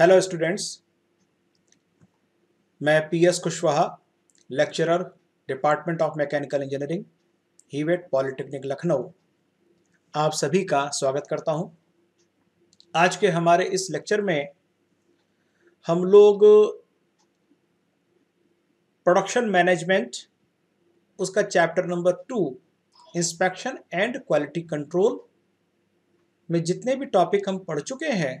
Hello students मैं P S Kushwaha lecturer department of mechanical engineering Hewett polytechnic Lucknow आप सभी का स्वागत करता हूं आज के हमारे इस लेक्चर में हम लोग प्रोडक्शन मैनेजमेंट उसका chapter number two inspection and quality control में जितने भी टॉपिक हम पढ़ चुके हैं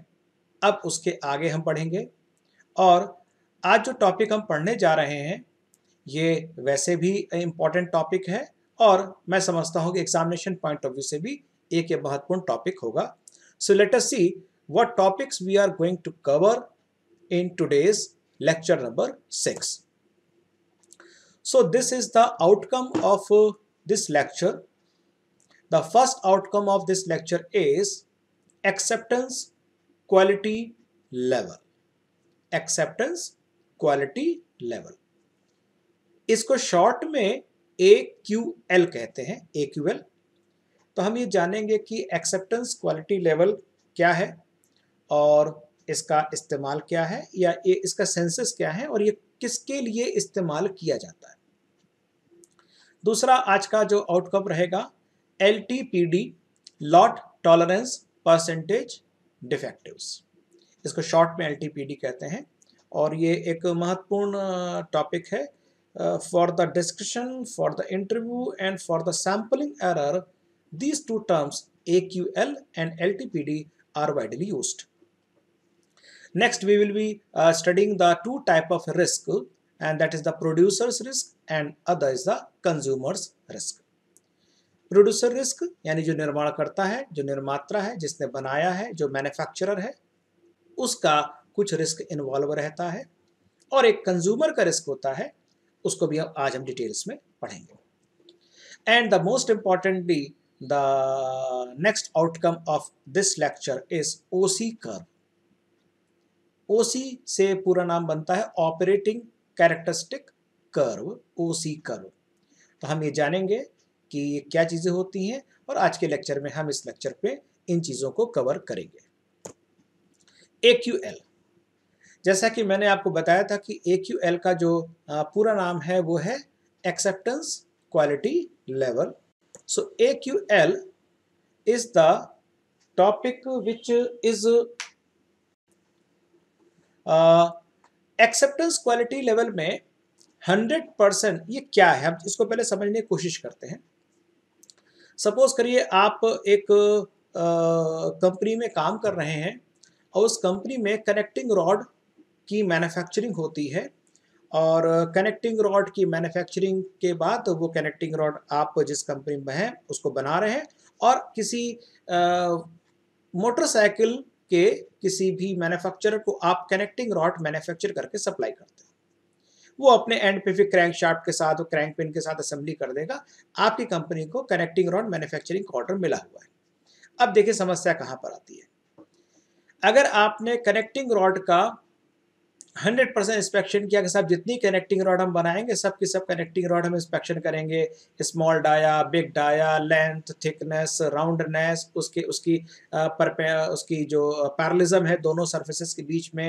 अब उसके आगे हम पढ़ेंगे और आज जो टॉपिक हम पढ़ने जा रहे हैं ये वैसे भी इम्पॉर्टेंट टॉपिक है और मैं समझता हूँ कि एग्जामिनेशन पॉइंट ऑफ व्यू से भी एक ये महत्वपूर्ण टॉपिक होगा so let's see what topics we are going to cover in today's lecture number six so this is the outcome of this lecture the first outcome of this lecture is acceptance quality level acceptance quality level इसको short में A Q L कहते हैं ए Q L तो हम ये जानेंगे कि acceptance quality level क्या है और इसका इस्तेमाल क्या है या ये इसका सेंसस क्या है और ये किसके लिए इस्तेमाल किया जाता है दूसरा आज का जो आउटकम रहेगा L T P D lot tolerance percentage defectives इसको शॉर्ट में एल कहते हैं और ये एक महत्वपूर्ण टॉपिक है for the discussion for the interview and for the sampling error these two terms A Q L and L T P D are widely use next we will be studying the two type of risk and that is the producers risk and other is the consumers risk producer risk यानी जो निर्माण करता है जो निर्मात्रा है जिसने बनाया है जो मैन्युफैक्चरर है उसका कुछ रिस्क इन्वॉल्व रहता है और एक कंज्यूमर का रिस्क होता है उसको भी आज हम डिटेल्स में पढ़ेंगे and the most importantly the next outcome of this lecture is OC curve OC से पूरा नाम बनता है operating characteristic curve OC curve तो हम ये जानेंगे कि ये क्या चीज़ें होती हैं और आज के लेक्चर में हम इस लेक्चर पे इन चीज़ों को कवर करेंगे ए क्यू एल जैसा कि मैंने आपको बताया था कि ए क्यू एल का जो पूरा नाम है वो है acceptance quality level so A Q L is the topic which is acceptance quality level में 100 परसेंट ये क्या है हम इसको पहले समझने की कोशिश करते हैं सपोज करिए आप एक कंपनी में काम कर रहे हैं और उस कंपनी में कनेक्टिंग रॉड की मैन्युफैक्चरिंग होती है और कनेक्टिंग रॉड की मैन्युफैक्चरिंग के बाद वो कनेक्टिंग रॉड आप जिस कंपनी में हैं उसको बना रहे हैं और किसी मोटरसाइकिल के किसी भी मैन्युफैक्चरर को आप कनेक्टिंग रॉड मैन्युफैक्चर करके सप्लाई करते हैं वो अपने एंड पे फिर क्रैंक शार्ट के साथ और क्रैंक पिन के साथ असेंबली कर देगा आपकी कंपनी को connecting rod manufacturing quarter order मिला हुआ है अब देखिए समस्या कहाँ पर आती है अगर आपने कनेक्टिंग रॉड का 100 परसेंट इंस्पेक्शन किया कि सब जितनी कनेक्टिंग रॉड हम बनाएंगे सब की सब कनेक्टिंग रॉड हम इंस्पेक्शन करेंगे small dia big dia length thickness roundness उसके उसकी पर उसकी जो पैरलिज्म है दोनों सर्फेसिस के बीच में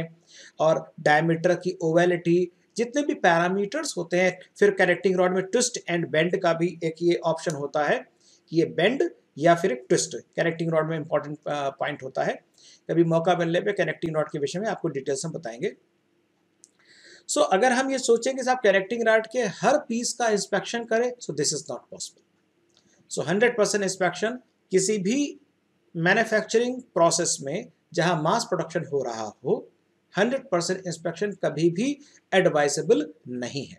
और डायमीटर की ओवेलिटी जितने भी पैरामीटर्स होते हैं फिर कनेक्टिंग रॉड में ट्विस्ट एंड बेंड का भी एक ये ऑप्शन होता है कि ये बेंड या फिर ट्विस्ट कनेक्टिंग रॉड में इंपॉर्टेंट पॉइंट होता है कभी मौका मिलने पर कनेक्टिंग रॉड के विषय में आपको डिटेल्स हम बताएंगे सो so, अगर हम ये सोचें कि साहब कनेक्टिंग रॉड के हर पीस का इंस्पेक्शन करें so this is not possible so hundred percent inspection किसी भी मैन्युफैक्चरिंग प्रोसेस में जहां मास प्रोडक्शन हो रहा हो हंड्रेड परसेंट इंस्पेक्शन कभी भी एडवाइसेबल नहीं है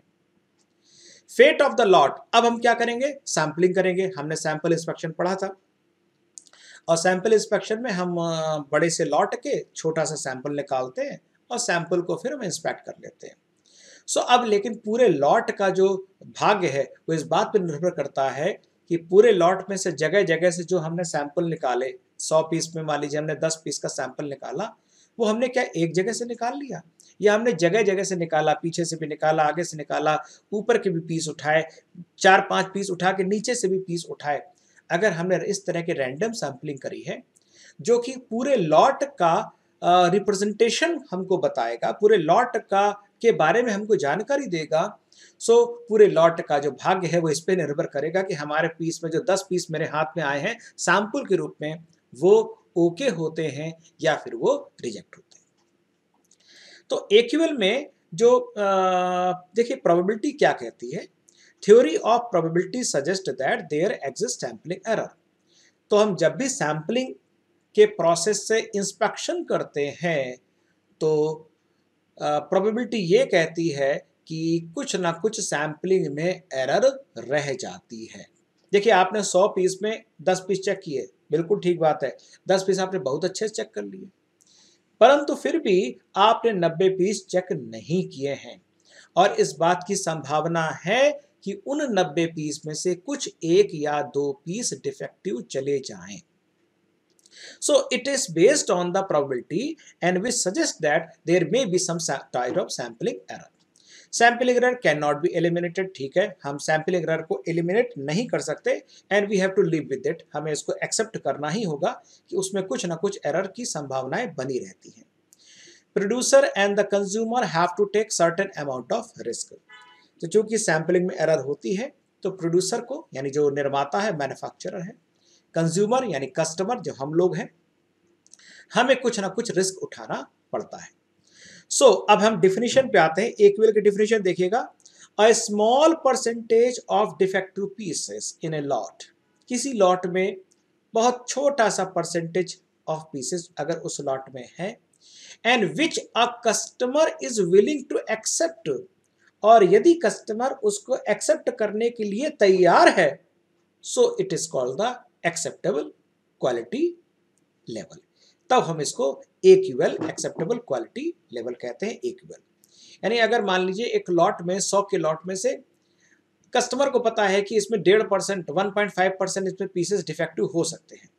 फेट ऑफ द लॉट अब हम क्या करेंगे सैंपलिंग करेंगे हमने सैंपल इंस्पेक्शन पढ़ा था और सैंपल इंस्पेक्शन में हम बड़े से लॉट के छोटा सा सैंपल निकालते हैं और सैंपल को फिर हम इंस्पेक्ट कर लेते हैं सो so, अब लेकिन पूरे लॉट का जो भाग्य है वो इस बात पर निर्भर करता है कि पूरे लॉट में से जगह जगह से जो हमने सैंपल निकाले सौ पीस में मान लीजिए हमने दस पीस का सैंपल निकाला वो हमने क्या एक जगह से निकाल लिया या हमने जगह जगह से निकाला पीछे से भी निकाला आगे से निकाला ऊपर के भी पीस उठाए चार पांच पीस उठा के नीचे से भी पीस उठाए अगर हमने इस तरह के रैंडम सैम्पलिंग करी है जो कि पूरे लॉट का रिप्रेजेंटेशन हमको बताएगा पूरे लॉट का के बारे में हमको जानकारी देगा सो so, पूरे लॉट का जो भाग्य है वो इस पर निर्भर करेगा कि हमारे पीस में जो दस पीस मेरे हाथ में आए हैं सैम्पल के रूप में वो ओके okay होते हैं या फिर वो रिजेक्ट होते हैं तो एक्यूएल में जो देखिए प्रोबेबिलिटी क्या कहती है theory of probability suggest that there exist sampling error तो हम जब भी सैम्पलिंग के प्रोसेस से इंस्पेक्शन करते हैं तो प्रोबेबिलिटी ये कहती है कि कुछ ना कुछ सैम्पलिंग में एरर रह जाती है देखिए आपने 100 पीस में 10 पीस चेक किए बिल्कुल ठीक बात है दस पीस आपने बहुत अच्छे से चेक कर लिए परंतु फिर भी आपने नब्बे पीस चेक नहीं किए हैं और इस बात की संभावना है कि उन नब्बे पीस में से कुछ एक या दो पीस डिफेक्टिव चले जाएं। So it is based on the probability and we suggest that there may be some of of sampling sample error can not be eliminated ठीक है हम सैंपल एग्रर को एलिमिनेट नहीं कर सकते and we have to live with it हमें इसको accept करना ही होगा कि उसमें कुछ ना कुछ एरर की संभावनाएं बनी रहती हैं producer and the consumer have to take certain amount of risk तो चूंकि सैंपलिंग में एरर होती है तो प्रोड्यूसर को यानी जो निर्माता है मैन्युफैक्चरर है कंज्यूमर यानी कस्टमर जो हम लोग हैं हमें कुछ ना कुछ रिस्क उठाना पड़ता है सो so, अब हम डिफिनेशन पे आते हैं एक वेल की डिफिनेशन देखिएगा a small percentage of defective pieces in a lot किसी लॉट में बहुत छोटा सा परसेंटेज ऑफ पीसेस अगर उस लॉट में है and which a customer is willing to accept और यदि कस्टमर उसको एक्सेप्ट करने के लिए तैयार है so it is called the acceptable quality level तब हम इसको A QL acceptable quality level कहते हैं ए क्यूएल यानी अगर मान लीजिए एक लॉट में सौ के लॉट में से कस्टमर को पता है कि इसमें डेढ़ percent one point five percent इसमें पीसेस डिफेक्टिव हो सकते हैं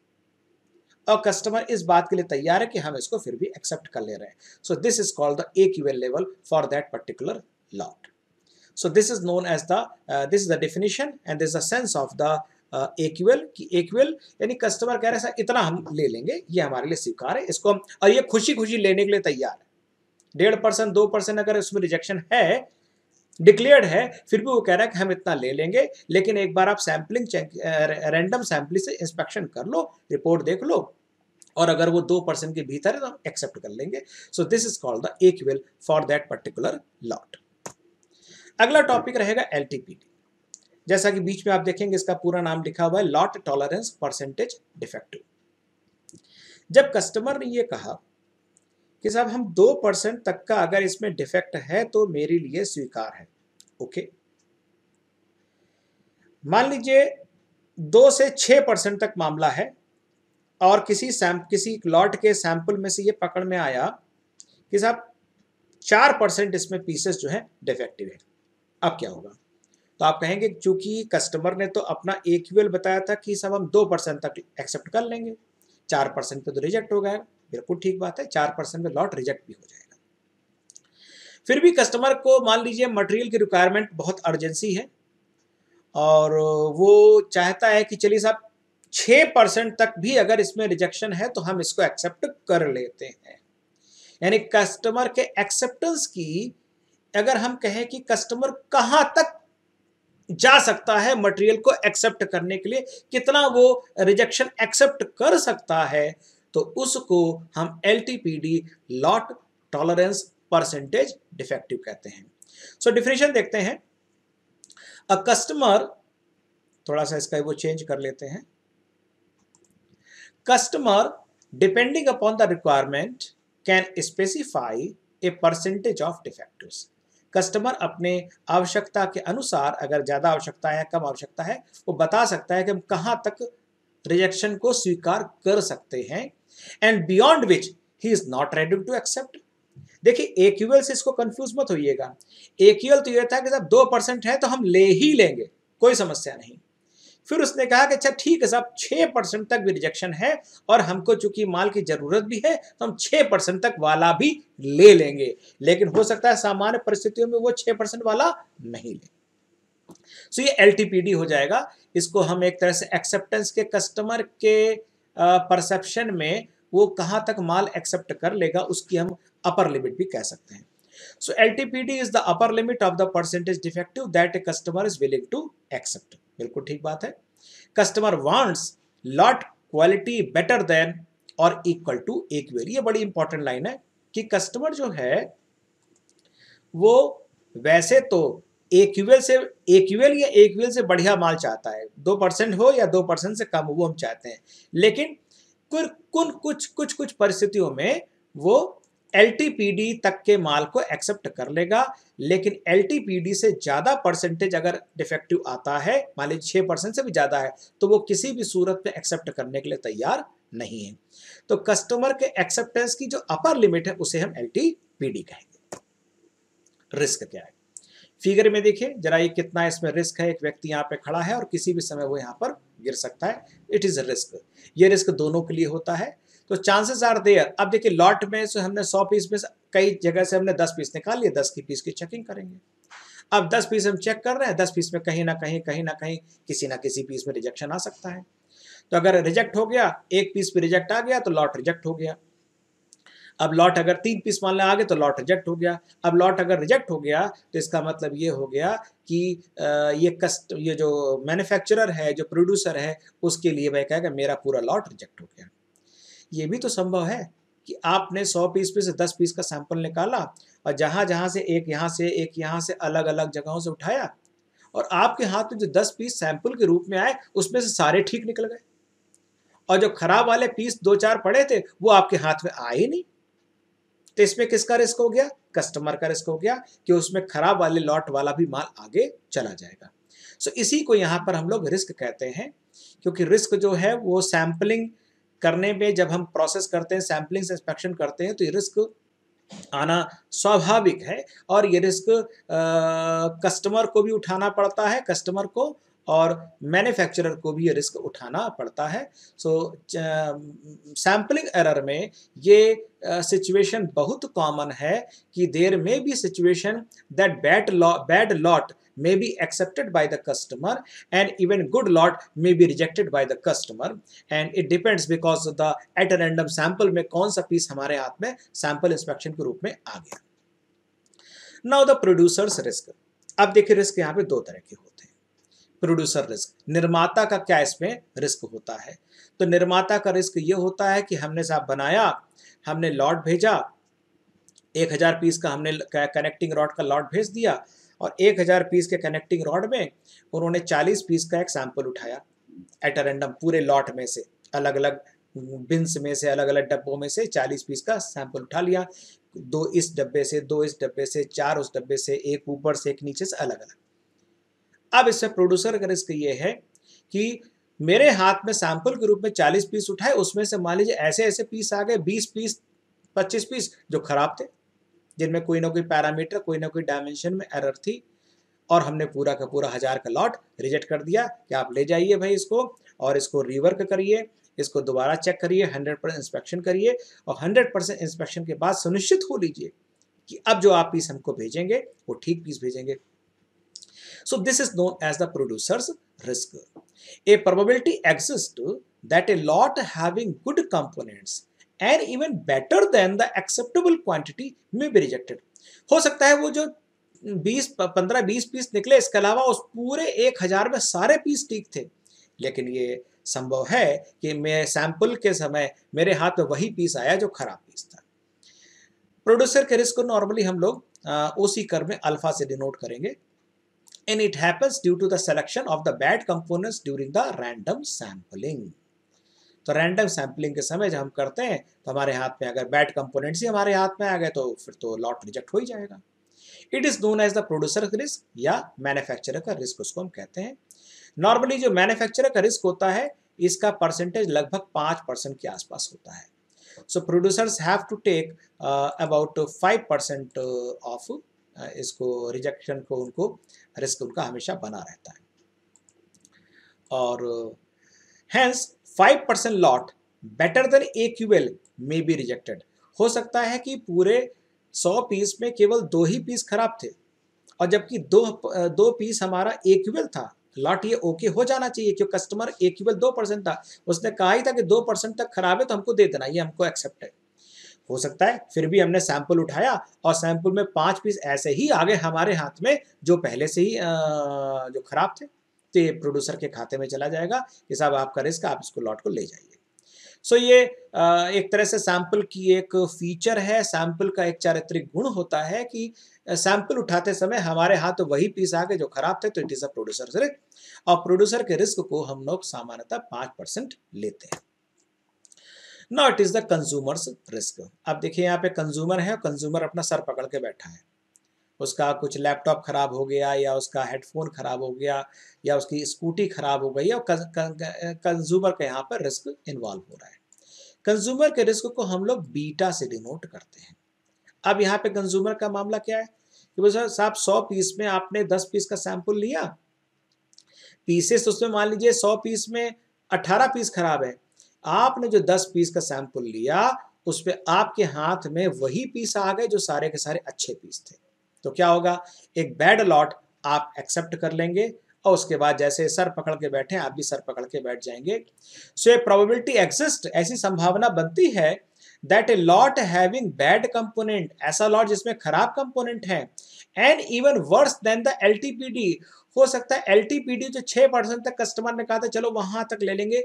और कस्टमर इस बात के लिए तैयार है कि हम इसको फिर भी एक्सेप्ट कर ले रहे हैं so this is called the A QL level for that particular lot so this is known as the this is the the and this uh, this is the sense of AQL कि AQL यानी customer कह रहे हैं इतना हम ले लेंगे ये हमारे लिए स्वीकार है इसको हम और ये खुशी खुशी लेने के लिए तैयार है डेढ़ परसेंट दो परसेंट अगर उसमें रिजेक्शन है डिक्लेयर्ड है फिर भी वो कह रहा है कि हम इतना ले लेंगे लेकिन एक बार आप सैम्पलिंग रैंडम सैम्पलिंग से इंस्पेक्शन कर लो रिपोर्ट देख लो और अगर वो दो परसेंट के भीतर है तो हम एक्सेप्ट कर लेंगे so this is called the AQL for that particular lot अगला टॉपिक रहेगा एल टी पी जैसा कि बीच में आप देखेंगे इसका पूरा नाम लिखा हुआ है लॉट टॉलरेंस परसेंटेज डिफेक्टिव जब कस्टमर ने ये कहा कि साहब हम दो परसेंट तक का अगर इसमें डिफेक्ट है तो मेरे लिए स्वीकार है ओके मान लीजिए दो से छह परसेंट तक मामला है और किसी सैम किसी लॉट के सैंपल में से ये पकड़ में आया कि साहब चार परसेंट इसमें पीसेस जो है डिफेक्टिव है अब क्या होगा तो आप कहेंगे चूंकि कस्टमर ने तो अपना एक बताया था कि सब हम दो परसेंट तक एक्सेप्ट कर लेंगे चार परसेंट पे तो रिजेक्ट हो गया बिल्कुल ठीक बात है चार परसेंट पे लॉट रिजेक्ट भी हो जाएगा फिर भी कस्टमर को मान लीजिए मटेरियल की रिक्वायरमेंट बहुत अर्जेंसी है और वो चाहता है कि चलिए साहब छः परसेंट तक भी अगर इसमें रिजेक्शन है तो हम इसको एक्सेप्ट कर लेते हैं यानी कस्टमर के एक्सेप्टेंस की अगर हम कहें कि कस्टमर कहाँ तक जा सकता है मटेरियल को एक्सेप्ट करने के लिए कितना वो रिजेक्शन एक्सेप्ट कर सकता है तो उसको हम L lot tolerance percentage defective कहते हैं सो so, डिफिनेशन देखते हैं अ कस्टमर थोड़ा सा इसका वो चेंज कर लेते हैं customer depending upon the requirement can specify a percentage of defective customer अपने आवश्यकता के अनुसार अगर ज़्यादा आवश्यकता है कम आवश्यकता है वो बता सकता है कि हम कहाँ तक रिजेक्शन को स्वीकार कर सकते हैं and beyond which he is not ready to accept देखिए एक्यूएल से इसको कंफ्यूज मत होइएगा एक्यूएल तो ये था कि जब दो परसेंट है तो हम ले ही लेंगे कोई समस्या नहीं फिर उसने कहा कि अच्छा ठीक है साहब छः परसेंट तक भी रिजेक्शन है और हमको चूंकि माल की ज़रूरत भी है तो हम छः परसेंट तक वाला भी ले लेंगे लेकिन हो सकता है सामान्य परिस्थितियों में वो छः परसेंट वाला नहीं ले सो so, ये एलटीपीडी हो जाएगा इसको हम एक तरह से एक्सेप्टेंस के कस्टमर के परसेप्शन में वो कहाँ तक माल एक्सेप्ट कर लेगा उसकी हम अपर लिमिट भी कह सकते हैं So LTPD is the upper limit of the percentage defective that a customer is willing to accept. बिल्कुल ठीक बात है customer wants lot quality better than और इक्वल टू एक्वेल ये बड़ी इंपॉर्टेंट लाइन है कि कस्टमर जो है वो वैसे तो एक्यूएल से एक्यूएल या एक्यूएल से बढ़िया माल चाहता है दो परसेंट हो या दो परसेंट से कम हो वो हम चाहते हैं लेकिन कुछ कुछ कुछ कुछ परिस्थितियों में वो एल तक के माल को एक्सेप्ट कर लेगा लेकिन एल से ज़्यादा परसेंटेज अगर डिफेक्टिव आता है मान लीजिए छह परसेंट से भी ज़्यादा है तो वो किसी भी सूरत में एक्सेप्ट करने के लिए तैयार नहीं है तो कस्टमर के एक्सेप्टेंस की जो अपर लिमिट है उसे हम एल कहेंगे रिस्क क्या है फिगर में देखिए जरा ये कितना इसमें रिस्क है एक व्यक्ति यहाँ पे खड़ा है और किसी भी समय वो यहाँ पर गिर सकता है इट इज़ रिस्क ये रिस्क दोनों के लिए होता है तो चांसेस आर देयर अब देखिए लॉट में से हमने सौ पीस में कई जगह से हमने दस पीस निकाल लिए दस की पीस की चेकिंग करेंगे अब दस पीस हम चेक कर रहे हैं दस पीस में कहीं ना कहीं कहीं ना कहीं किसी ना किसी पीस में रिजेक्शन आ सकता है तो अगर रिजेक्ट हो गया एक पीस पे रिजेक्ट आ गया तो लॉट रिजेक्ट हो गया अब लॉट अगर तीन पीस मान लें आगे तो लॉट रिजेक्ट हो गया अब लॉट अगर रिजेक्ट हो गया तो इसका मतलब ये हो गया कि ये कस्ट ये जो मैन्युफैक्चरर है जो प्रोड्यूसर है उसके लिए वह कहेगा मेरा पूरा लॉट रिजेक्ट हो गया ये भी तो संभव है कि आपने सौ पीस पे से दस पीस का सैंपल निकाला और जहाँ जहाँ से एक यहाँ से एक यहाँ से अलग अलग जगहों से उठाया और आपके हाथ में जो दस पीस सैंपल के रूप में आए उसमें से सारे ठीक निकल गए और जो खराब वाले पीस दो चार पड़े थे वो आपके हाथ में आए ही नहीं तो इसमें किसका रिस्क हो गया कस्टमर का रिस्क हो गया कि उसमें खराब वाले लॉट वाला भी माल आगे चला जाएगा सो इसी को यहाँ पर हम लोग रिस्क कहते हैं क्योंकि रिस्क जो है वो सैम्पलिंग करने में जब हम प्रोसेस करते हैं सैम्पलिंग इंस्पेक्शन करते हैं तो ये रिस्क आना स्वाभाविक है और ये रिस्क कस्टमर को भी उठाना पड़ता है कस्टमर को और मैन्युफैक्चरर को भी ये रिस्क उठाना पड़ता है सो सैम्पलिंग एरर में ये सिचुएशन बहुत कॉमन है कि there may be situation that bad law bad lot may be accepted by the customer and even good lot may be rejected by the customer and it depends because the at a random sample में कौन सा piece हमारे हाथ में sample inspection के रूप में आ गया नाउ द प्रोड्यूसर्स रिस्क अब देखिए रिस्क यहाँ पे दो तरह के होते हैं प्रोड्यूसर रिस्क निर्माता का क्या इसमें रिस्क होता है तो निर्माता का रिस्क ये होता है कि हमने साहब बनाया हमने लॉट भेजा एक हजार पीस का हमने कनेक्टिंग रॉड का लॉट भेज दिया और 1000 पीस के कनेक्टिंग रॉड में उन्होंने 40 पीस का एक सैंपल उठाया एट रैंडम पूरे लॉट में से अलग अलग बिन्स में से अलग अलग डब्बों में से 40 पीस का सैंपल उठा लिया दो इस डब्बे से दो इस डब्बे से चार उस डब्बे से एक ऊपर से एक नीचे से अलग अलग अब इससे प्रोड्यूसर का रिस्क ये है कि मेरे हाथ में सैंपल के रूप में 40 पीस उठाए उसमें से मान लीजिए ऐसे ऐसे पीस आ गए 20 पीस 25 पीस जो खराब थे जिनमें कोई ना कोई पैरामीटर कोई ना कोई डायमेंशन में एरर थी और हमने पूरा का पूरा हज़ार का लॉट रिजेक्ट कर दिया कि आप ले जाइए भाई इसको और इसको रिवर्क करिए इसको दोबारा चेक करिए हंड्रेड परसेंट इंस्पेक्शन करिए और हंड्रेड परसेंट इंस्पेक्शन के बाद सुनिश्चित हो लीजिए कि अब जो आप पीस हमको भेजेंगे वो ठीक पीस भेजेंगे so this is known as the producers risk a probability exist that a lot having good components and even better than the acceptable quantity may be rejected हो सकता है वो जो 20 15 20 पीस निकले इसके अलावा उस पूरे एक हजार में सारे पीस ठीक थे लेकिन ये संभव है कि मैं सैंपल के समय मेरे हाथ में वही पीस आया जो खराब पीस था प्रोड्यूसर के रिस्क को नॉर्मली हम लोग उसी कर में अल्फा से डिनोट करेंगे and it happens due to the selection of the bad components during the random sampling तो रैंडम सैम्पलिंग के समय जब हम करते हैं तो हमारे हाथ में अगर बैड कंपोनेंट्स ही हमारे हाथ में आ गए तो फिर तो लॉट रिजेक्ट हो ही जाएगा it is known as the producer का रिस्क या मैन्युफैक्चरर का रिस्क उसको हम कहते हैं नॉर्मली जो मैन्युफैक्चरर का रिस्क होता है इसका परसेंटेज लगभग पाँच परसेंट के आसपास होता है so producers have to take about five percent of uh, uh, इसको रिजेक्शन को उनको रिस्क उनका हमेशा बना रहता है और hence uh, five percent 5% lot better than AQL may be rejected हो सकता है कि पूरे सौ पीस में केवल दो ही पीस खराब थे और जबकि दो दो पीस हमारा ए AQL था लॉट ये ओके हो जाना चाहिए क्योंकि कस्टमर ए AQL दो परसेंट था उसने कहा ही था कि दो परसेंट तक खराब है तो हमको दे देना ये हमको एक्सेप्ट है हो सकता है फिर भी हमने सैंपल उठाया और सैंपल में पांच पीस ऐसे ही आ गए हमारे हाथ में जो पहले से ही जो खराब थे ये प्रोड्यूसर के खाते में चला जाएगा कि साहब आपका रिस्क आप इसको लॉट को ले जाइए सो so, ये एक तरह से सैंपल की एक फीचर है सैंपल का एक चारित्रिक गुण होता है कि सैंपल उठाते समय हमारे हाथ तो वही पीस आ गए जो खराब थे तो it is a producer risk और प्रोड्यूसर के रिस्क को हम लोग सामान्यतः पांच परसेंट लेते हैं not is the consumers risk अब देखिए यहाँ पे कंज्यूमर है कंज्यूमर अपना सर पकड़ के बैठा है उसका कुछ लैपटॉप ख़राब हो गया या उसका हेडफोन ख़राब हो गया या उसकी स्कूटी ख़राब हो गई और कंज्यूमर का यहाँ पर रिस्क इन्वॉल्व हो रहा है कंज्यूमर के रिस्क को हम लोग बीटा से डिनोट करते हैं अब यहाँ पे कंज्यूमर का मामला क्या है कि साहब सौ पीस में आपने दस पीस का सैंपल लिया पीसेस तो उसमें मान लीजिए सौ पीस में अठारह पीस खराब है आपने जो दस पीस का सैंपल लिया उस पर आपके हाथ में वही पीस आ गए जो सारे के सारे अच्छे पीस थे तो क्या होगा एक बैड लॉट आप एक्सेप्ट कर लेंगे और उसके बाद जैसे सर पकड़ के बैठे आप भी सर पकड़ के बैठ जाएंगे सो ए प्रोबेबिलिटी एग्जिस्ट ऐसी संभावना बनती है that a lot having bad component ऐसा लॉट जिसमें खराब कंपोनेंट है and even worse than the L हो सकता है एलटीपीडी जो छह परसेंट तक कस्टमर ने कहा था चलो वहां तक ले लेंगे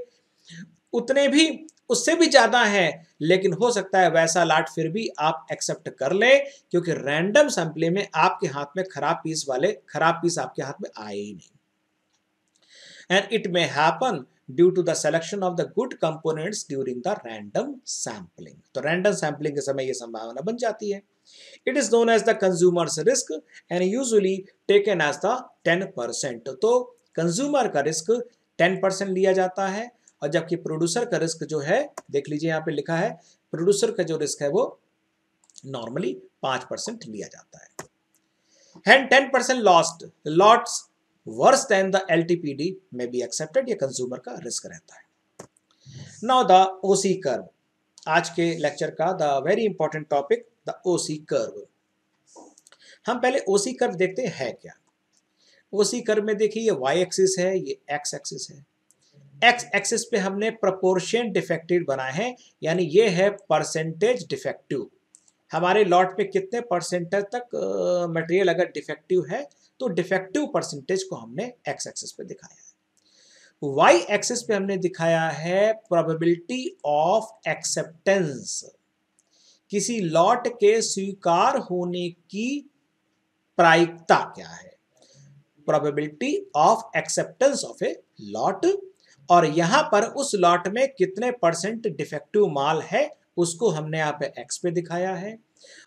उतने भी उससे भी ज़्यादा है लेकिन हो सकता है वैसा लाट फिर भी आप एक्सेप्ट कर लें क्योंकि रैंडम सैंपलिंग में आपके हाथ में खराब पीस वाले खराब पीस आपके हाथ में आए ही नहीं and it may happen due to the selection of the good components during the random sampling तो रैंडम सैंपलिंग के समय यह संभावना बन जाती है it is known as the consumers risk and usually taken as the ten percent तो consumer का रिस्क टेन परसेंट लिया जाता है और जबकि प्रोड्यूसर का रिस्क जो है देख लीजिए यहाँ पे लिखा है प्रोड्यूसर का जो रिस्क है वो नॉर्मली पांच परसेंट लिया जाता है L T P D may be accepted या कंज्यूमर का रिस्क रहता है नाउ द ओसी कर्व आज के लेक्चर का the very important topic the OC curve हम पहले ओसी कर्व देखते हैं क्या ओसी कर्व में देखिए ये वाई एक्सिस है ये एक्स एक्सिस है एक्स एक्सिस पे हमने प्रपोर्शन डिफेक्टिव बनाए हैं यानी ये है परसेंटेज डिफेक्टिव हमारे लॉट पे कितने परसेंटेज तक मटेरियल uh, अगर डिफेक्टिव है तो डिफेक्टिव परसेंटेज को हमने एक्स एक्सिस पे दिखाया है वाई एक्सिस पे हमने दिखाया है प्रोबेबिलिटी ऑफ एक्सेप्टेंस किसी लॉट के स्वीकार होने की प्रायिकता क्या है probability of acceptance of a lot और यहां पर उस लॉट में कितने परसेंट डिफेक्टिव माल है उसको हमने यहाँ पे एक्स पे दिखाया है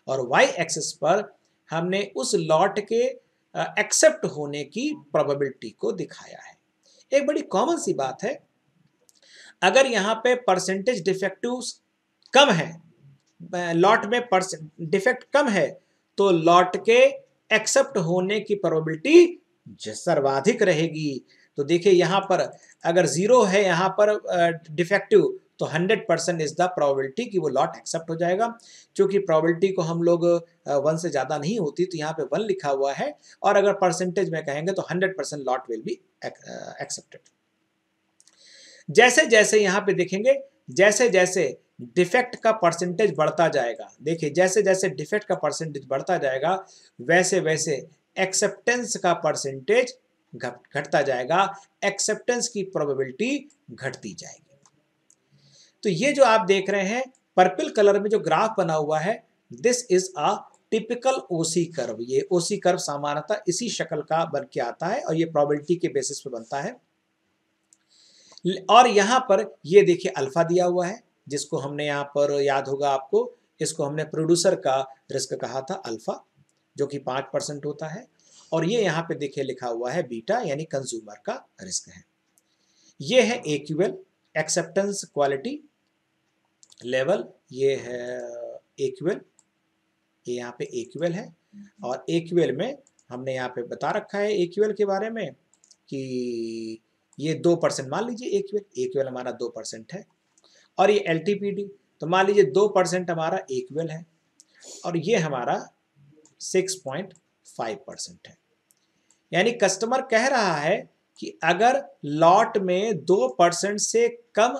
और वाई एक्सिस पर हमने उस लॉट के एक्सेप्ट होने की प्रोबेबिलिटी को दिखाया है एक बड़ी कॉमन सी बात है अगर यहाँ पे परसेंटेज डिफेक्टिव कम है लॉट में डिफेक्ट कम है तो लॉट के एक्सेप्ट होने की प्रोबेबिलिटी सर्वाधिक रहेगी तो देखिए यहां पर अगर ज़ीरो है यहाँ पर डिफेक्टिव तो 100 परसेंट इज़ द प्रॉबिलिटी कि वो लॉट एक्सेप्ट हो जाएगा क्योंकि प्रॉबिलिटी को हम लोग वन से ज़्यादा नहीं होती तो यहाँ पे वन लिखा हुआ है और अगर परसेंटेज में कहेंगे तो 100 percent lot will be accepted जैसे जैसे यहाँ पे देखेंगे जैसे जैसे डिफेक्ट का परसेंटेज बढ़ता जाएगा देखिए जैसे जैसे डिफेक्ट का परसेंटेज बढ़ता जाएगा वैसे वैसे एक्सेप्टेंस का परसेंटेज घटता जाएगा एक्सेप्टेंस की प्रोबेबिलिटी घटती जाएगी तो ये जो आप देख रहे हैं पर्पल कलर में जो ग्राफ बना हुआ है this is a typical OC curve ये ओसी कर्व सामान्यतः इसी शक्ल का बन के आता है और ये प्रोबेबिलिटी के बेसिस पे बनता है और यहां पर ये देखिए अल्फा दिया हुआ है जिसको हमने यहां पर याद होगा आपको इसको हमने प्रोड्यूसर का रिस्क कहा था अल्फा जो कि पांच परसेंट होता है और ये यहाँ पे देखिए लिखा हुआ है बीटा यानी कंज्यूमर का रिस्क है ये है एक्यूएल एक्सेप्टेंस क्वालिटी लेवल ये है एक्यूएल ये यहाँ पे एक्यूएल है और एक्यूएल में हमने यहाँ पे बता रखा है एक्यूएल के बारे में कि ये दो परसेंट मान लीजिए एक्यूएल एक्यूएल हमारा दो परसेंट है और ये एल तो मान लीजिए दो परसेंट हमारा एक्यूएल है और ये हमारा सिक्स पॉइंट फाइव परसेंट है यानी कस्टमर कह रहा है कि अगर लॉट में दो परसेंट से कम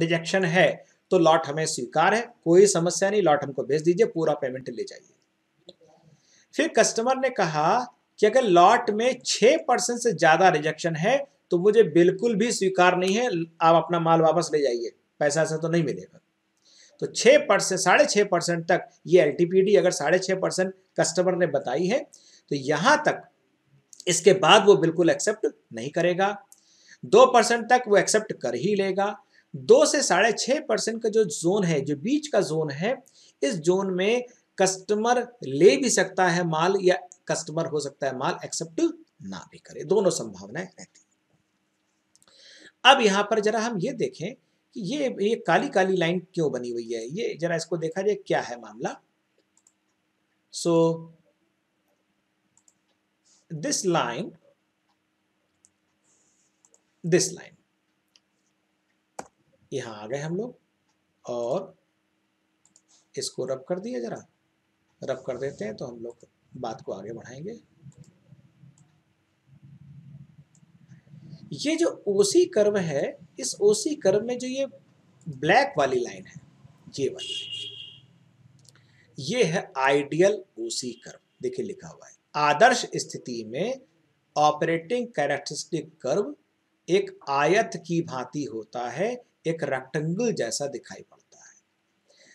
रिजेक्शन है तो लॉट हमें स्वीकार है कोई समस्या नहीं लॉट हमको भेज दीजिए पूरा पेमेंट ले जाइए फिर कस्टमर ने कहा कि अगर लॉट में छह परसेंट से ज़्यादा रिजेक्शन है तो मुझे बिल्कुल भी स्वीकार नहीं है आप अपना माल वापस ले जाइए पैसा ऐसा तो नहीं मिलेगा तो छह परसेंट साढ़े छह परसेंट तक ये एल अगर साढ़े छह परसेंट कस्टमर ने बताई है तो यहां तक इसके बाद वो बिल्कुल एक्सेप्ट नहीं करेगा दो परसेंट तक वो एक्सेप्ट कर ही लेगा दो से साढ़े छः परसेंट का जो जोन है जो बीच का जोन है इस जोन में कस्टमर ले भी सकता है माल या कस्टमर हो सकता है माल एक्सेप्ट ना भी करे दोनों संभावनाएं रहती अब यहाँ पर जरा हम ये देखें कि ये ये काली काली लाइन क्यों बनी हुई है ये जरा इसको देखा जाए क्या है मामला so so, this line this line यहां आ गए हम लोग और इसको रब कर दिया जरा रब कर देते हैं तो हम लोग बात को आगे बढ़ाएंगे ये जो ओसी कर्व है इस ओसी कर्व में जो ये ब्लैक वाली लाइन है ये वाली ये है आइडियल ओसी कर्व देखिए लिखा हुआ है आदर्श स्थिति में ऑपरेटिंग कैरेक्टरिस्टिक कर्व एक आयत की भांति होता है एक रेक्टेंगल जैसा दिखाई पड़ता है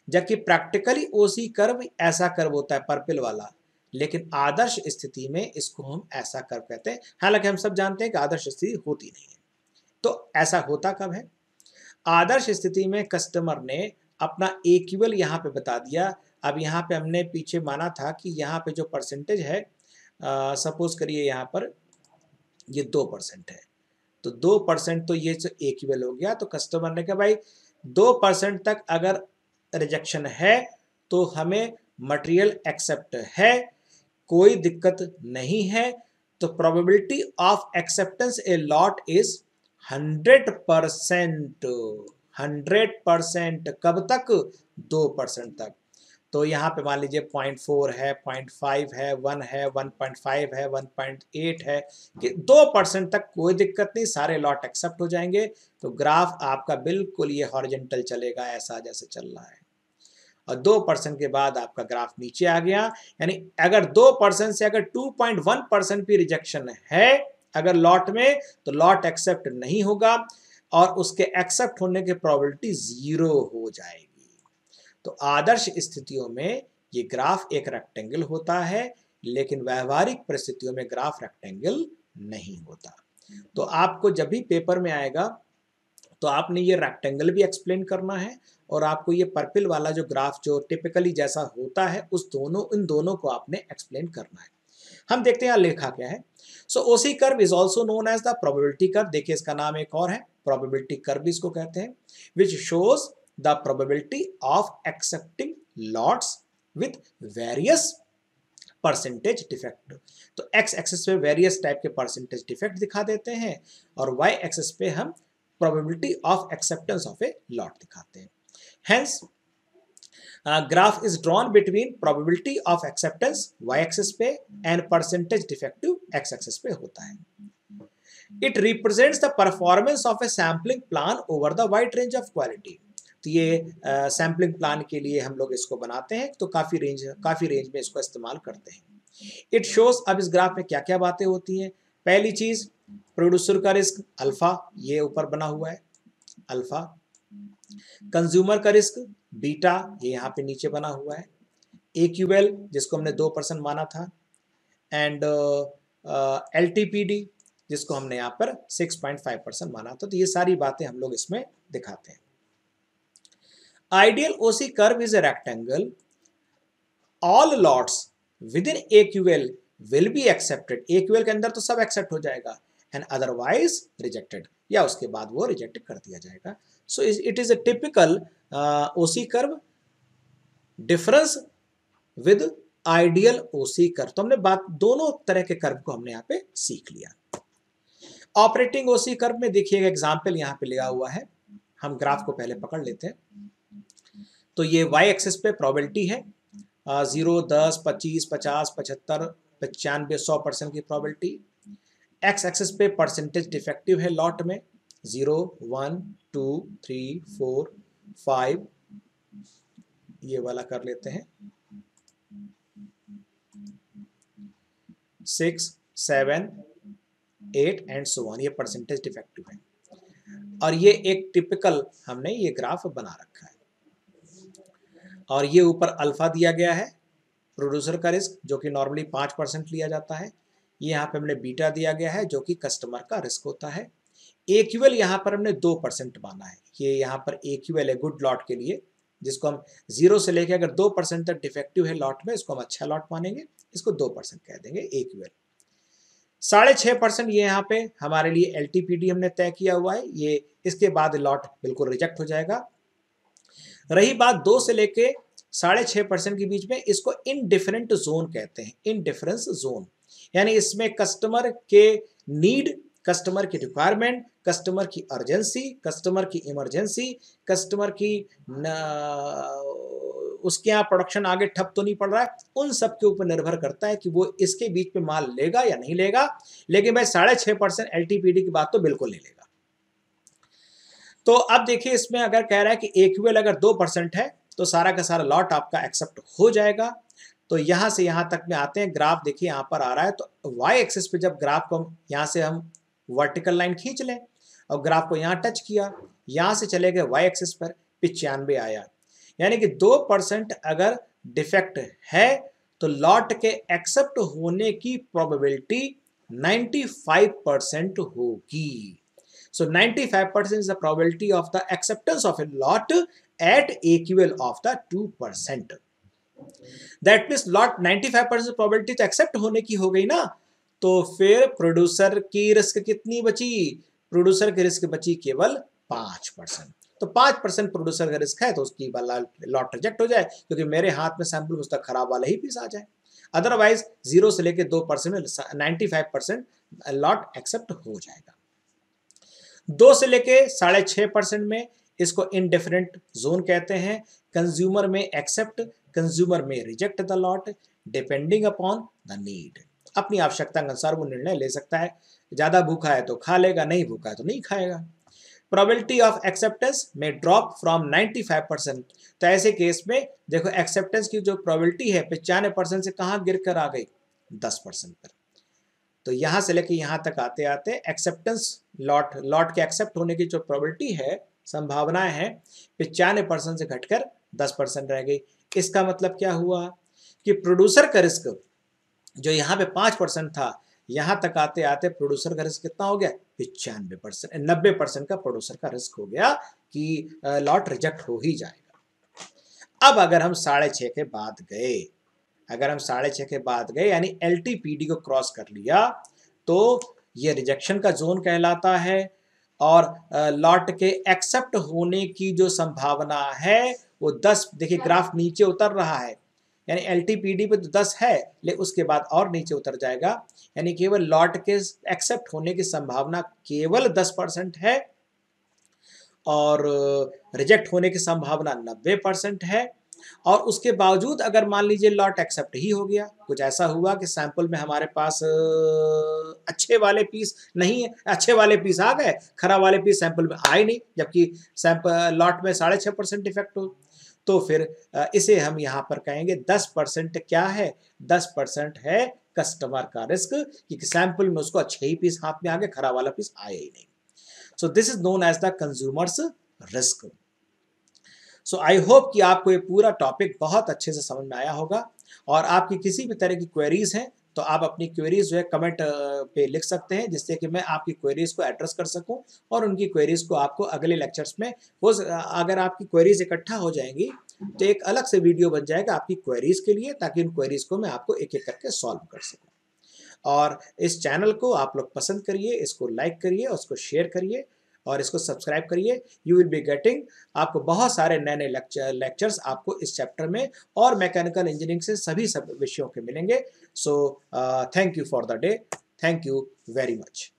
जबकि प्रैक्टिकली ओसी कर्व ऐसा कर्व होता है पर्पल वाला लेकिन आदर्श स्थिति में इसको हम ऐसा कर्व कहते हैं हालांकि हम सब जानते हैं कि आदर्श स्थिति होती नहीं है तो ऐसा होता कब है आदर्श स्थिति में कस्टमर ने अपना एक्यूएल यहां पे बता दिया अब यहाँ पे हमने पीछे माना था कि यहाँ पे जो परसेंटेज है सपोज करिए यहाँ पर ये दो परसेंट है तो दो परसेंट तो ये एक वेल हो गया तो कस्टमर ने कहा भाई दो परसेंट तक अगर रिजेक्शन है तो हमें मटेरियल एक्सेप्ट है कोई दिक्कत नहीं है तो probability of acceptance a lot is hundred percent hundred percent कब तक दो परसेंट तक तो यहाँ पे मान लीजिए पॉइंट फोर है पॉइंट फाइव है वन है वन पॉइंट फाइव है वन पॉइंट एट है कि दो परसेंट तक कोई दिक्कत नहीं सारे लॉट एक्सेप्ट हो जाएंगे तो ग्राफ आपका बिल्कुल ये हॉरिजेंटल चलेगा ऐसा जैसे चल रहा है और दो परसेंट के बाद आपका ग्राफ नीचे आ गया यानी अगर दो परसेंट से अगर टू पॉइंट वन परसेंट भी रिजेक्शन है अगर लॉट में तो लॉट एक्सेप्ट नहीं होगा और उसके एक्सेप्ट होने की प्रॉबिलिटी जीरो हो जाएगी तो आदर्श स्थितियों में ये ग्राफ एक रेक्टेंगल होता है लेकिन व्यवहारिक परिस्थितियों में ग्राफ रेक्टेंगल नहीं होता तो आपको जब भी पेपर में आएगा तो आपने ये रेक्टेंगल भी एक्सप्लेन करना है और आपको ये पर्पल वाला जो ग्राफ जो टिपिकली जैसा होता है उस दोनों इन दोनों को आपने एक्सप्लेन करना है हम देखते हैं लेखा लिखा क्या है so OC curve is also known as the probability curve देखिए इसका नाम एक और है प्रोबेबिलिटी कर्व इसको कहते हैं which shows the probability of accepting lots with various percentage defect तो एक्स एक्सेस पे वेरियस टाइप के परसेंटेज डिफेक्ट दिखा देते हैं और वाई एक्सेस पे हम probability of acceptance of a lot दिखाते हैं hence graph is drawn between probability of acceptance Y axis पे and percentage defective X axis पे होता है it represents the performance of a sampling plan over the wide range of quality तो ये sampling plan के लिए हम लोग इसको बनाते हैं तो काफ़ी रेंज काफ़ी रेंज में इसको इस्तेमाल करते हैं इट शोज अब इस ग्राफ में क्या क्या बातें होती हैं पहली चीज़ प्रोड्यूसर का रिस्क अल्फ़ा ये ऊपर बना हुआ है अल्फ़ा कंज्यूमर का रिस्क बीटा ये यहाँ पे नीचे बना हुआ है ए क्यूएल जिसको हमने दो परसेंट माना था and L T P D जिसको हमने यहाँ पर सिक्स पॉइंट फाइव परसेंट माना था तो ये सारी बातें हम लोग इसमें दिखाते हैं Ideal OC curve is a rectangle. All lots within AQL will be accepted. AQL के अंदर तो सब accept हो जाएगा and otherwise rejected. या उसके बाद वो reject कर दिया जाएगा. So it is a typical uh, OC curve. Difference with ideal OC curve तो हमने बात दोनों तरह के कर्व को हमने यहाँ पे सीख लिया ऑपरेटिंग ओसी कर्व में देखिएगा एग्जाम्पल यहाँ पे लिया हुआ है हम ग्राफ को पहले पकड़ लेते हैं तो ये वाई एक्सेस पे प्रोबेबिलिटी है ज़ीरो दस पच्चीस पचास पचहत्तर पचानवे सौ परसेंट की प्रोबेबिलिटी एक्स एक्सेस पे परसेंटेज डिफेक्टिव है लॉट में zero one two three four five ये वाला कर लेते हैं six seven eight and so one ये परसेंटेज डिफेक्टिव है और ये एक टिपिकल हमने ये ग्राफ बना रखा है और ये ऊपर अल्फ़ा दिया गया है प्रोड्यूसर का रिस्क जो कि नॉर्मली पाँच परसेंट लिया जाता है ये यहाँ पर हमने बीटा दिया गया है जो कि कस्टमर का रिस्क होता है एक्यूएल यहाँ पर हमने दो परसेंट माना है ये यहाँ पर एक्यूएल है गुड लॉट के लिए जिसको हम जीरो से लेके अगर दो परसेंट तक डिफेक्टिव है लॉट में इसको हम अच्छा लॉट मानेंगे इसको दो परसेंट कह देंगे एक्यूएल साढ़े छः परसेंट ये यहाँ पे हमारे लिए एल हमने तय किया हुआ है ये इसके बाद लॉट बिल्कुल रिजेक्ट हो जाएगा रही बात दो से लेके साढ़े छः परसेंट के बीच में इसको इन डिफरेंट जोन कहते हैं इन डिफरेंस जोन यानी इसमें कस्टमर के नीड कस्टमर की रिक्वायरमेंट कस्टमर की अर्जेंसी कस्टमर की इमरजेंसी कस्टमर की उसके यहाँ प्रोडक्शन आगे ठप तो नहीं पड़ रहा है उन सब के ऊपर निर्भर करता है कि वो इसके बीच में माल लेगा या नहीं लेगा लेकिन भाई साढ़े छः परसेंट एल की बात तो बिल्कुल नहीं लेगा तो अब देखिए इसमें अगर कह रहा है कि एक्यूएल अगर दो परसेंट है तो सारा का सारा लॉट आपका एक्सेप्ट हो जाएगा तो यहां से यहाँ तक में आते हैं ग्राफ देखिए यहां पर आ रहा है तो वाई एक्सेस पे जब ग्राफ को यहाँ से हम वर्टिकल लाइन खींच लें और ग्राफ को यहाँ टच किया यहाँ से चले गए वाई एक्सेस पर पिचानवे आया यानी कि दो परसेंट अगर डिफेक्ट है तो लॉट के एक्सेप्ट होने की प्रोबेबिलिटी 95 परसेंट होगी So 95% is the probability of the acceptance of a lot at AQL of the 2%. That means lot 95 percent probability to accept होने की हो गई ना तो फिर producer की risk कितनी बची producer की risk बची केवल पाँच परसेंट तो पाँच परसेंट प्रोड्यूसर का रिस्क है तो उसकी वाला लॉट रिजेक्ट हो जाए क्योंकि मेरे हाथ में सैंपल तक तो खराब वाला ही पीस आ जाए अदरवाइज जीरो से लेके दो परसेंट में ninety five percent lot accept हो जाएगा दो से लेके साढ़े छः परसेंट में इसको इनडिफरेंट जोन कहते हैं कंज्यूमर में एक्सेप्ट कंज्यूमर में reject the lot depending upon the need अपनी आवश्यकता के अनुसार वो निर्णय ले सकता है ज़्यादा भूखा है तो खा लेगा नहीं भूखा है तो नहीं खाएगा probability of acceptance may drop from 95 percent तो ऐसे केस में देखो एक्सेप्टेंस की जो प्रोबेबिलिटी है पचानवे परसेंट से कहाँ गिर कर आ गई 10 परसेंट पर तो यहां से लेके यहां तक आते आते एक्सेप्टेंस लॉट लॉट के एक्सेप्ट होने की जो प्रॉबिलिटी है संभावनाएं हैं पिचानवे परसेंट से घटकर दस परसेंट रह गई इसका मतलब क्या हुआ कि प्रोड्यूसर का रिस्क जो यहां पे पाँच परसेंट था यहां तक आते आते प्रोड्यूसर का रिस्क कितना हो गया पिचानवे परसेंट नब्बे परसेंट का प्रोड्यूसर का रिस्क हो गया कि लॉट रिजेक्ट हो ही जाएगा अब अगर हम साढ़े छः के बाद गए अगर हम साढ़े छः के बाद गए यानी एल को क्रॉस कर लिया तो ये रिजेक्शन का जोन कहलाता है और लॉट के एक्सेप्ट होने की जो संभावना है वो 10 देखिए ग्राफ हाँ। नीचे उतर रहा है यानी एल टी पे तो दस है ले उसके बाद और नीचे उतर जाएगा यानी केवल लॉट के एक्सेप्ट होने की संभावना केवल दस परसेंट है और रिजेक्ट होने की संभावना नब्बे परसेंट है और उसके बावजूद अगर मान लीजिए लॉट एक्सेप्ट ही हो गया कुछ ऐसा हुआ कि सैंपल में हमारे पास अच्छे वाले पीस नहीं है अच्छे वाले पीस आ गए खराब वाले पीस सैंपल में आए नहीं जबकि सैंपल लॉट में साढ़े छः परसेंट इफेक्ट हो तो फिर इसे हम यहाँ पर कहेंगे दस परसेंट क्या है दस परसेंट है कस्टमर का रिस्क कि सैंपल में उसको अच्छे ही पीस हाथ में आ गए खराब वाला पीस आया ही नहीं so this is known as the consumers risk so I hope कि आपको ये पूरा टॉपिक बहुत अच्छे से समझ में आया होगा और आपकी किसी भी तरह की क्वेरीज हैं तो आप अपनी क्वेरीज जो है कमेंट पे लिख सकते हैं जिससे कि मैं आपकी क्वेरीज को एड्रेस कर सकूं और उनकी क्वेरीज को आपको अगले लेक्चर्स में वो अगर आपकी क्वेरीज इकट्ठा हो जाएंगी तो एक अलग से वीडियो बन जाएगा आपकी क्वेरीज के लिए ताकि उन क्वेरीज को मैं आपको एक एक करके सॉल्व कर सकूँ और इस चैनल को आप लोग पसंद करिए इसको लाइक करिए और उसको शेयर करिए और इसको सब्सक्राइब करिए यू विल बी गेटिंग आपको बहुत सारे नए नए लेक्चर लेक्चर्स आपको इस चैप्टर में और मैकेनिकल इंजीनियरिंग से सभी सब विषयों के मिलेंगे so thank you for the day thank you very much